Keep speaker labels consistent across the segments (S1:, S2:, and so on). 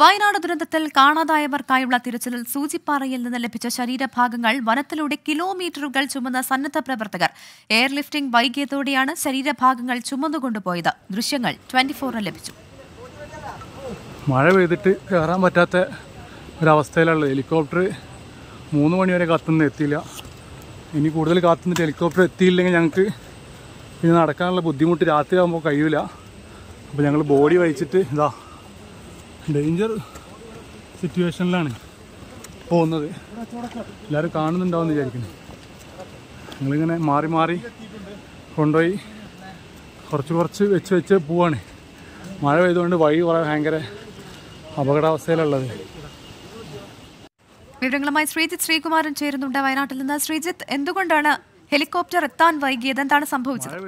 S1: വയനാട് ദുരന്തത്തിൽ കാണാതായവർക്കായുള്ള തിരച്ചിലിൽ സൂചിപ്പാറയിൽ നിന്ന് ലഭിച്ച ശരീരഭാഗങ്ങൾ വനത്തിലൂടെ കിലോമീറ്ററുകൾ ചുമന്ന സന്നദ്ധ പ്രവർത്തകർ എയർലിഫ്റ്റിംഗ് വൈകിയതോടെയാണ് ശരീരഭാഗങ്ങൾ ചുമന്നുകൊണ്ടുപോയത് ദൃശ്യങ്ങൾ ട്വന്റി ഫോറിന് ലഭിച്ചു
S2: മഴ പെയ്തിട്ട് കയറാൻ പറ്റാത്ത ഒരവസ്ഥയിലുള്ളത് ഹെലികോപ്റ്റർ മൂന്ന് മണിവരെ കാത്തുനിന്ന് എത്തിയില്ല ഇനി കൂടുതൽ കാത്തുനിന്നിട്ട് ഹെലികോപ്റ്റർ എത്തിയില്ലെങ്കിൽ ഞങ്ങൾക്ക് ഇനി നടക്കാനുള്ള ബുദ്ധിമുട്ട് രാത്രി കഴിയില്ല അപ്പോൾ ഞങ്ങൾ ബോഡി വഹിച്ചിട്ട് ഇതാ ഡേഞ്ചർ സിറ്റുവേഷനിലാണ് പോകുന്നത് എല്ലാവരും കാണുന്നുണ്ടാവും വിചാരിക്കുന്നു നിങ്ങളിങ്ങനെ മാറി മാറി കൊണ്ടുപോയി കുറച്ച് കുറച്ച് വെച്ച് വെച്ച് പോവാണ് മഴ പെയ്തുകൊണ്ട് വഴി കുറേ ഭയങ്കര അപകടാവസ്ഥയിലുള്ളത്
S1: വിവരങ്ങളുമായി ശ്രീജിത്ത് ശ്രീകുമാരൻ ചേരുന്നുണ്ട് വയനാട്ടിൽ നിന്ന് ശ്രീജിത്ത് എന്തുകൊണ്ടാണ് ഹെലികോപ്റ്റർ എത്താൻ വൈകിയത് എന്താണ് സംഭവിച്ചത്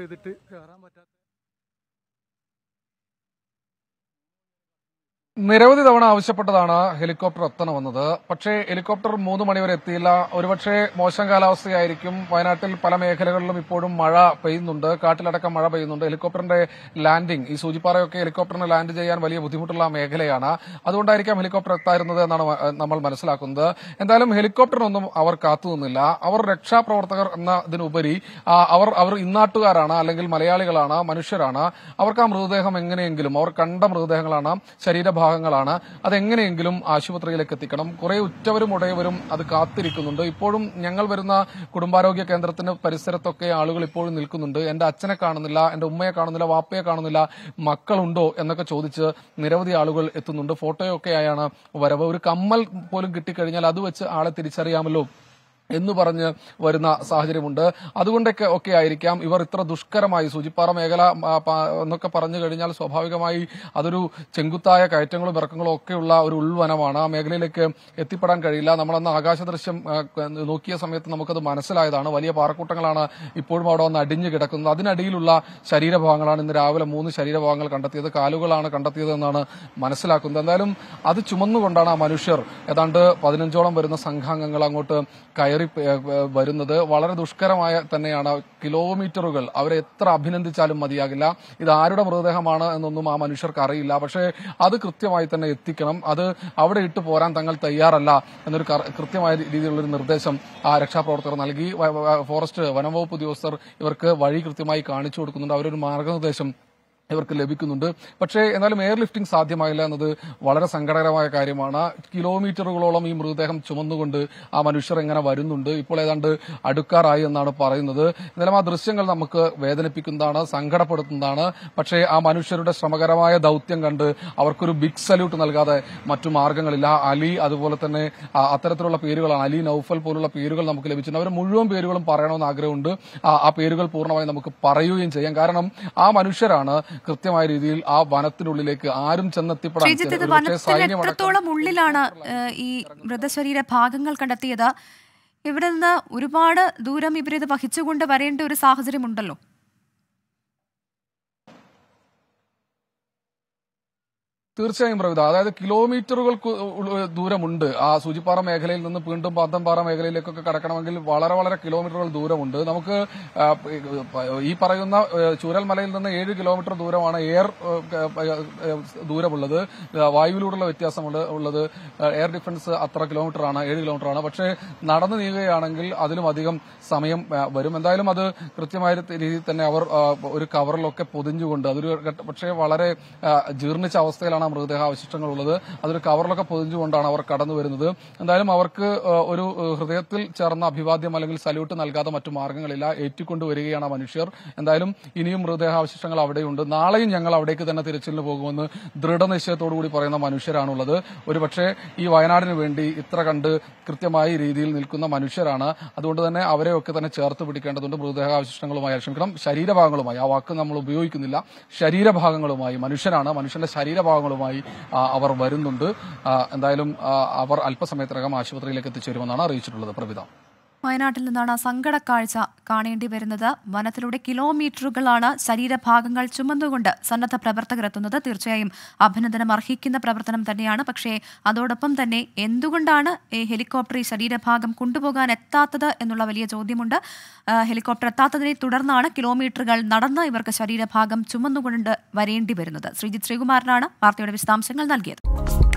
S3: നിരവധി തവണ ആവശ്യപ്പെട്ടതാണ് ഹെലികോപ്റ്റർ എത്തണമെന്നത് പക്ഷേ ഹെലികോപ്റ്റർ മൂന്ന് മണിവരെ എത്തിയില്ല ഒരുപക്ഷെ മോശം കാലാവസ്ഥയായിരിക്കും വയനാട്ടിൽ പല മേഖലകളിലും ഇപ്പോഴും മഴ പെയ്യുന്നുണ്ട് കാട്ടിലടക്കം മഴ പെയ്യുന്നുണ്ട് ഹെലികോപ്റ്ററിന്റെ ലാൻഡിംഗ് ഈ സൂചിപ്പാറയൊക്കെ ഹെലികോപ്റ്ററിന് ലാൻഡ് ചെയ്യാൻ വലിയ ബുദ്ധിമുട്ടുള്ള മേഖലയാണ് അതുകൊണ്ടായിരിക്കാം ഹെലികോപ്റ്റർ എത്തായിരുന്നത് എന്നാണ് നമ്മൾ മനസ്സിലാക്കുന്നത് എന്തായാലും ഹെലികോപ്റ്ററിനൊന്നും അവർ കാത്തുനിന്നില്ല അവർ രക്ഷാപ്രവർത്തകർ എന്നതിനുപരി അവർ അവർ ഇന്നാട്ടുകാരാണ് അല്ലെങ്കിൽ മലയാളികളാണ് മനുഷ്യരാണ് അവർക്ക് ആ മൃതദേഹം എങ്ങനെയെങ്കിലും അവർ കണ്ട മൃതദേഹങ്ങളാണ് ശരീരഭാഗം ഭാഗങ്ങളാണ് അതെങ്ങനെയെങ്കിലും ആശുപത്രിയിലേക്ക് എത്തിക്കണം കുറെ ഉറ്റവരും ഉടയവരും അത് കാത്തിരിക്കുന്നുണ്ട് ഇപ്പോഴും ഞങ്ങൾ വരുന്ന കുടുംബാരോഗ്യ കേന്ദ്രത്തിന്റെ പരിസരത്തൊക്കെ ആളുകൾ ഇപ്പോഴും നിൽക്കുന്നുണ്ട് എന്റെ അച്ഛനെ കാണുന്നില്ല എന്റെ ഉമ്മയെ കാണുന്നില്ല വാപ്പയെ കാണുന്നില്ല മക്കളുണ്ടോ എന്നൊക്കെ ചോദിച്ച് നിരവധി ആളുകൾ എത്തുന്നുണ്ട് ഫോട്ടോയൊക്കെ ആയാണ് വരവ് ഒരു കമ്മൽ പോലും കിട്ടിക്കഴിഞ്ഞാൽ അത് വെച്ച് ആളെ തിരിച്ചറിയാമല്ലോ എന്ന് പറഞ്ഞ് വരുന്ന സാഹചര്യമുണ്ട് അതുകൊണ്ടൊക്കെ ഒക്കെ ആയിരിക്കാം ഇവർ ഇത്ര ദുഷ്കരമായി സൂചിപ്പാറ മേഖല എന്നൊക്കെ പറഞ്ഞു കഴിഞ്ഞാൽ സ്വാഭാവികമായി അതൊരു ചെങ്കുത്തായ കയറ്റങ്ങളും ഇറക്കങ്ങളും ഒക്കെയുള്ള ഒരു ഉൾവനമാണ് ആ മേഖലയിലേക്ക് എത്തിപ്പെടാൻ കഴിയില്ല നമ്മളന്ന് ആകാശ ദൃശ്യം നോക്കിയ സമയത്ത് നമുക്കത് മനസ്സിലായതാണ് വലിയ പാറക്കൂട്ടങ്ങളാണ് ഇപ്പോഴും അവിടെ വന്ന് അടിഞ്ഞു കിടക്കുന്നത് അതിനടിയിലുള്ള ശരീരഭാഗങ്ങളാണ് ഇന്ന് രാവിലെ മൂന്ന് ശരീരഭാഗങ്ങൾ കണ്ടെത്തിയത് കാലുകളാണ് കണ്ടെത്തിയതെന്നാണ് മനസ്സിലാക്കുന്നത് എന്തായാലും അത് ചുമന്നുകൊണ്ടാണ് ആ മനുഷ്യർ ഏതാണ്ട് പതിനഞ്ചോളം വരുന്ന സംഘാംഗങ്ങൾ അങ്ങോട്ട് കയറി കയറി വരുന്നത് വളരെ ദുഷ്കരമായ തന്നെയാണ് കിലോമീറ്ററുകൾ അവരെ എത്ര അഭിനന്ദിച്ചാലും മതിയാകില്ല ഇത് ആരുടെ മൃതദേഹമാണ് എന്നൊന്നും ആ മനുഷ്യർക്ക് അറിയില്ല പക്ഷേ അത് കൃത്യമായി തന്നെ എത്തിക്കണം അത് അവിടെ ഇട്ട് പോരാൻ തങ്ങൾ തയ്യാറല്ല എന്നൊരു കൃത്യമായ രീതിയിലുള്ള ഒരു നിർദ്ദേശം ആ രക്ഷാപ്രവർത്തകർ നൽകി ഫോറസ്റ്റ് വനംവകുപ്പ് ഉദ്യോഗസ്ഥർ ഇവർക്ക് വഴി കൃത്യമായി കാണിച്ചു കൊടുക്കുന്നുണ്ട് അവരൊരു മാർഗനിർദ്ദേശം ഇവർക്ക് ലഭിക്കുന്നുണ്ട് പക്ഷേ എന്നാലും എയർ ലിഫ്റ്റിംഗ് സാധ്യമായില്ല എന്നത് വളരെ സങ്കടകരമായ കാര്യമാണ് കിലോമീറ്ററുകളോളം ഈ മൃതദേഹം ചുമന്നുകൊണ്ട് ആ മനുഷ്യർ എങ്ങനെ വരുന്നുണ്ട് ഇപ്പോൾ ഏതാണ്ട് അടുക്കാറായി എന്നാണ് പറയുന്നത് എന്നാലും ആ ദൃശ്യങ്ങൾ നമുക്ക് വേദനിപ്പിക്കുന്നതാണ് സങ്കടപ്പെടുത്തുന്നതാണ് പക്ഷേ ആ മനുഷ്യരുടെ ശ്രമകരമായ ദൌത്യം കണ്ട് അവർക്കൊരു ബിഗ് സല്യൂട്ട് നൽകാതെ മറ്റു മാർഗങ്ങളില്ല അലി അതുപോലെ തന്നെ അത്തരത്തിലുള്ള പേരുകളാണ് അലി നൌഫൽ പോലുള്ള പേരുകൾ നമുക്ക് ലഭിച്ചിട്ടുണ്ട് അവർ മുഴുവൻ പേരുകളും പറയണമെന്ന് ആഗ്രഹമുണ്ട് ആ പേരുകൾ പൂർണ്ണമായും നമുക്ക് പറയുകയും ചെയ്യാം കാരണം ആ മനുഷ്യരാണ് കൃത്യമായ രീതിയിൽ ആ വനത്തിനുള്ളിലേക്ക് ആരും ചെന്നെത്തിപ്പെടാൻ
S1: ഉള്ളിലാണ് ഈ മൃതശരീര ഭാഗങ്ങൾ കണ്ടെത്തിയത് ഇവിടെ നിന്ന് ഒരുപാട് ദൂരം ഇവരിത് വഹിച്ചുകൊണ്ട് വരേണ്ട ഒരു സാഹചര്യം ഉണ്ടല്ലോ
S3: തീർച്ചയായും പ്രവിധ അതായത് കിലോമീറ്ററുകൾ ദൂരമുണ്ട് ആ സൂചിപ്പാറ മേഖലയിൽ നിന്ന് വീണ്ടും പാന്തംപാറ മേഖലയിലേക്കൊക്കെ കടക്കണമെങ്കിൽ വളരെ വളരെ കിലോമീറ്ററുകൾ ദൂരമുണ്ട് നമുക്ക് ഈ പറയുന്ന ചൂരൽമലയിൽ നിന്ന് ഏഴ് കിലോമീറ്റർ ദൂരമാണ് എയർ ദൂരമുള്ളത് വായുവിലൂടെയുള്ള വ്യത്യാസമുണ്ട് ഉള്ളത് എയർ ഡിഫൻസ് അത്ര കിലോമീറ്റർ ആണ് ഏഴ് കിലോമീറ്റർ ആണ് പക്ഷേ നടന്നു നീങ്ങുകയാണെങ്കിൽ അതിലും അധികം സമയം വരും എന്തായാലും അത് കൃത്യമായ രീതിയിൽ തന്നെ അവർ ഒരു കവറിലൊക്കെ പൊതിഞ്ഞുകൊണ്ട് അതൊരു പക്ഷേ വളരെ ജീർണിച്ച അവസ്ഥയിലാണ് അവശിഷ്ടങ്ങൾ ഉള്ളത് അതൊരു കവറിലൊക്കെ പൊതിഞ്ഞുകൊണ്ടാണ് അവർ കടന്നു വരുന്നത് എന്തായാലും അവർക്ക് ഒരു ഹൃദയത്തിൽ ചേർന്ന അഭിവാദ്യം അല്ലെങ്കിൽ സല്യൂട്ട് നൽകാതെ മറ്റു മാർഗങ്ങളില്ല ഏറ്റിക്കൊണ്ടുവരികയാണ് ആ മനുഷ്യർ എന്തായാലും ഇനിയും അവശിഷ്ടങ്ങൾ അവിടെയുണ്ട് നാളെയും ഞങ്ങൾ അവിടേക്ക് തന്നെ തിരച്ചിലിന് പോകുമെന്ന് കൂടി പറയുന്ന മനുഷ്യരാണുള്ളത് ഒരുപക്ഷെ ഈ വയനാടിന് വേണ്ടി ഇത്ര കണ്ട് കൃത്യമായ രീതിയിൽ നിൽക്കുന്ന മനുഷ്യരാണ് അതുകൊണ്ട് തന്നെ അവരെയൊക്കെ തന്നെ ചേർത്ത് പിടിക്കേണ്ടതുണ്ട് അവശിഷ്ടങ്ങളുമായി ക്ഷമിക്കണം ശരീരഭാഗങ്ങളുമായി ആ വാക്ക് നമ്മൾ ഉപയോഗിക്കുന്നില്ല ശരീരഭാഗങ്ങളുമായി മനുഷ്യനാണ് മനുഷ്യന്റെ ശരീരഭാഗങ്ങളുമായി ഭാഗമായി അവർ വരുന്നുണ്ട് എന്തായാലും അവർ അല്പസമയത്തിനകം ആശുപത്രിയിലേക്ക് എത്തിച്ചേരുമെന്നാണ് അറിയിച്ചിട്ടുള്ളത് പ്രവിധ
S1: വയനാട്ടിൽ നിന്നാണ് സങ്കടക്കാഴ്ച കാണേണ്ടി വരുന്നത് വനത്തിലൂടെ കിലോമീറ്ററുകളാണ് ശരീരഭാഗങ്ങൾ ചുമന്നുകൊണ്ട് സന്നദ്ധ പ്രവർത്തകർ എത്തുന്നത് തീർച്ചയായും അഭിനന്ദനം അർഹിക്കുന്ന പ്രവർത്തനം തന്നെയാണ് പക്ഷേ അതോടൊപ്പം തന്നെ എന്തുകൊണ്ടാണ് ഈ ഹെലികോപ്റ്റർ ഈ ശരീരഭാഗം കൊണ്ടുപോകാൻ എത്താത്തത് എന്നുള്ള വലിയ ചോദ്യമുണ്ട് ഹെലികോപ്റ്റർ എത്താത്തതിനെ തുടർന്നാണ് കിലോമീറ്ററുകൾ നടന്ന് ഇവർക്ക് ശരീരഭാഗം ചുമന്നുകൊണ്ട് വരേണ്ടി വരുന്നത് ശ്രീജിത് ശ്രീകുമാരനാണ് വാർത്തയുടെ വിശദാംശങ്ങൾ നൽകിയത്